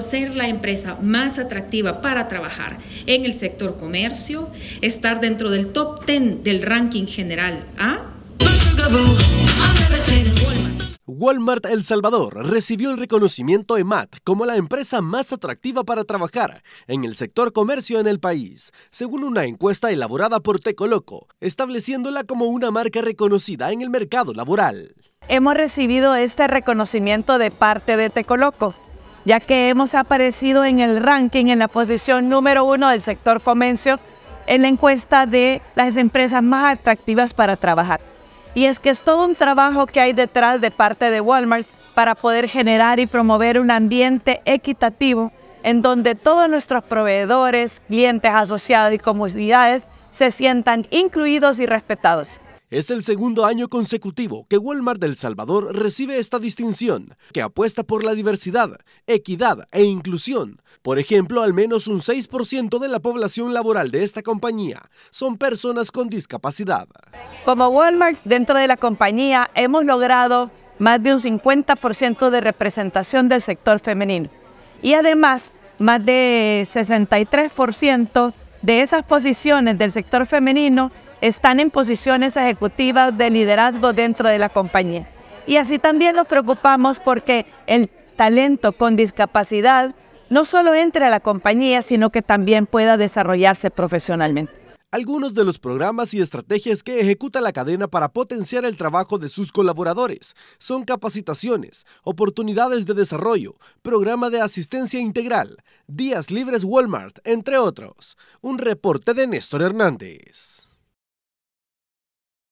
ser la empresa más atractiva para trabajar en el sector comercio, estar dentro del top 10 del ranking general A. Walmart El Salvador recibió el reconocimiento EMAT como la empresa más atractiva para trabajar en el sector comercio en el país, según una encuesta elaborada por Tecoloco, estableciéndola como una marca reconocida en el mercado laboral. Hemos recibido este reconocimiento de parte de Tecoloco, ya que hemos aparecido en el ranking en la posición número uno del sector comercio en la encuesta de las empresas más atractivas para trabajar. Y es que es todo un trabajo que hay detrás de parte de Walmart para poder generar y promover un ambiente equitativo en donde todos nuestros proveedores, clientes, asociados y comunidades se sientan incluidos y respetados. Es el segundo año consecutivo que Walmart del Salvador recibe esta distinción, que apuesta por la diversidad, equidad e inclusión. Por ejemplo, al menos un 6% de la población laboral de esta compañía son personas con discapacidad. Como Walmart, dentro de la compañía hemos logrado más de un 50% de representación del sector femenino y además más de 63% de esas posiciones del sector femenino están en posiciones ejecutivas de liderazgo dentro de la compañía. Y así también nos preocupamos porque el talento con discapacidad no solo entre a la compañía, sino que también pueda desarrollarse profesionalmente. Algunos de los programas y estrategias que ejecuta la cadena para potenciar el trabajo de sus colaboradores son capacitaciones, oportunidades de desarrollo, programa de asistencia integral, días libres Walmart, entre otros. Un reporte de Néstor Hernández.